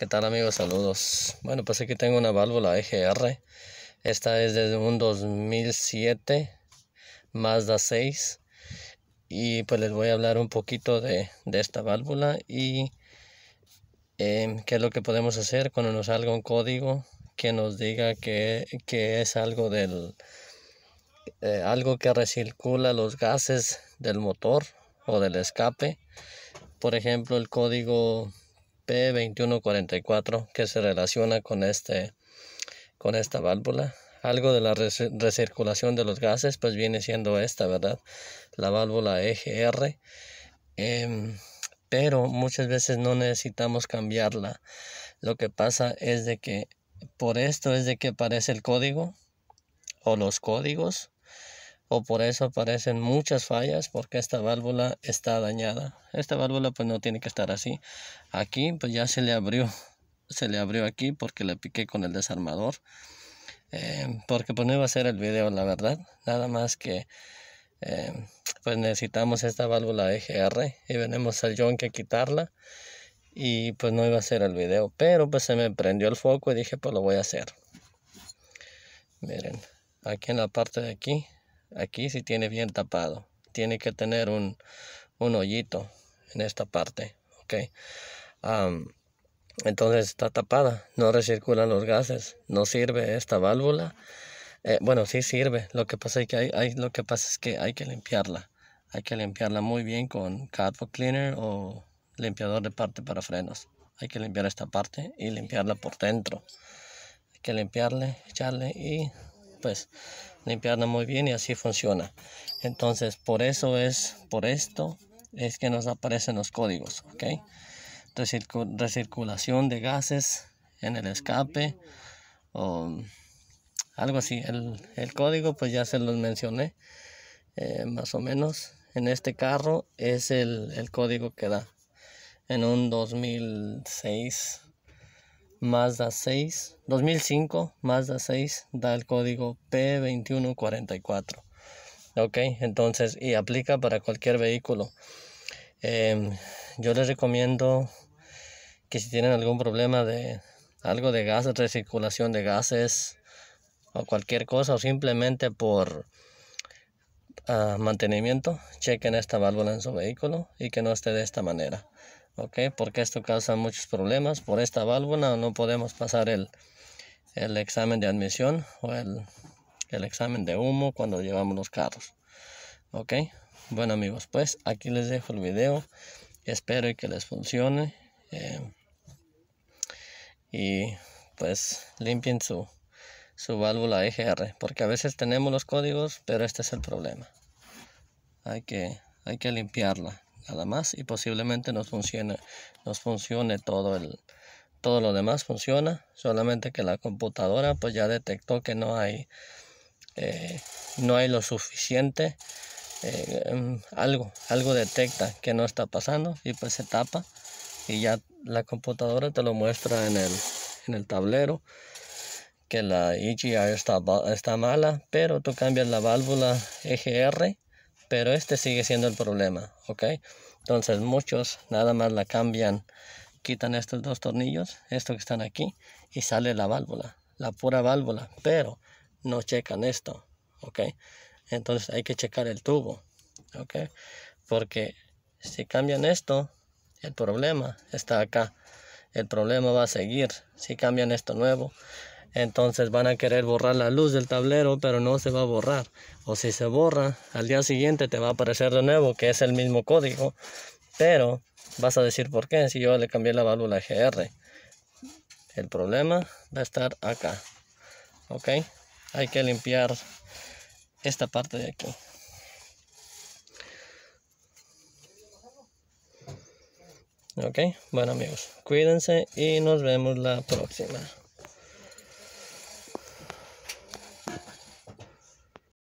¿Qué tal amigos? Saludos. Bueno, pues aquí tengo una válvula EGR. Esta es desde un 2007 Mazda 6. Y pues les voy a hablar un poquito de, esta válvula y em, qué es lo que podemos hacer cuando nos salga un código que nos diga que, es algo del... Eh, algo que recircula los gases del motor o del escape. Por ejemplo, el código P2144 que se relaciona con, este, con esta válvula. Algo de la recirculación de los gases, pues viene siendo esta, ¿verdad? La válvula EGR. Em, pero muchas veces no necesitamos cambiarla. Lo que pasa es de que por esto es de que aparece el código o los códigos o por eso aparecen muchas fallas porque esta válvula está dañada. Esta válvula pues no tiene que estar así. Aquí pues ya se le abrió, se le abrió aquí porque le piqué con el desarmador. Eh, porque pues no iba a ser el video la verdad, nada más que eh, pues necesitamos esta válvula EGR y venimos al John que quitarla y pues no iba a ser el video, pero pues se me prendió el foco y dije pues lo voy a hacer. Miren, aquí en la parte de aquí Aquí si tiene bien tapado. Tiene que tener un, un hoyito en esta parte. Ok. entonces está tapada, no recirculan los gases, no sirve esta válvula. Eh, bueno, sí sirve. Lo que pasa es que hay, lo que pasa es que hay que limpiarla. Hay que limpiarla muy bien con carpet cleaner o limpiador de parte para frenos. Hay que limpiar esta parte y limpiarla por dentro. Hay que limpiarle, echarle y pues limpiarla muy bien y así funciona. Entonces, por eso es, por esto es que nos aparecen los códigos, ¿ok? recirculación de gases en el escape o algo así. El, código, pues ya se los mencioné, eh, más o menos. En este carro es el, el código que da en un 2006 Mazda 6, 2005 Mazda 6 da el código P2144. Ok, entonces, y aplica para cualquier vehículo. Em, yo les recomiendo que si tienen algún problema de algo de gases recirculación de gases o cualquier cosa, o simplemente por ah, mantenimiento, chequen esta válvula en su vehículo y que no esté de esta manera porque esto causa muchos problemas por esta válvula no podemos pasar el, examen de admisión o el, examen de humo cuando llevamos los carros bueno amigos pues aquí les dejo el video espero que les funcione eh, y pues limpien su válvula EGR porque a veces tenemos los códigos pero este es el problema hay que hay que limpiarla nada más y posiblemente nos funcione nos funcione todo el todo lo demás funciona solamente que la computadora pues ya detectó que no hay eh, no hay lo suficiente eh, mm, algo algo detecta que no está pasando y pues se tapa y ya la computadora te lo muestra en el en el tablero que la EGR está, está mala pero tú cambias la válvula EGR pero este sigue siendo el problema, ¿ok? Entonces muchos nada más la cambian, quitan estos dos tornillos, estos que están aquí, y sale la válvula, la pura válvula, pero no checan esto, ¿ok? Entonces hay que checar el tubo, ¿ok? Porque si cambian esto, el problema está acá. El problema va a seguir si cambian esto nuevo entonces van a querer borrar la luz del tablero pero no se va a borrar o si se borra al día siguiente te va a aparecer de nuevo que es el mismo código pero vas a decir por qué si yo le cambié la válvula GR el problema va a estar acá ok hay que limpiar esta parte de aquí ok bueno amigos cuídense y nos vemos la próxima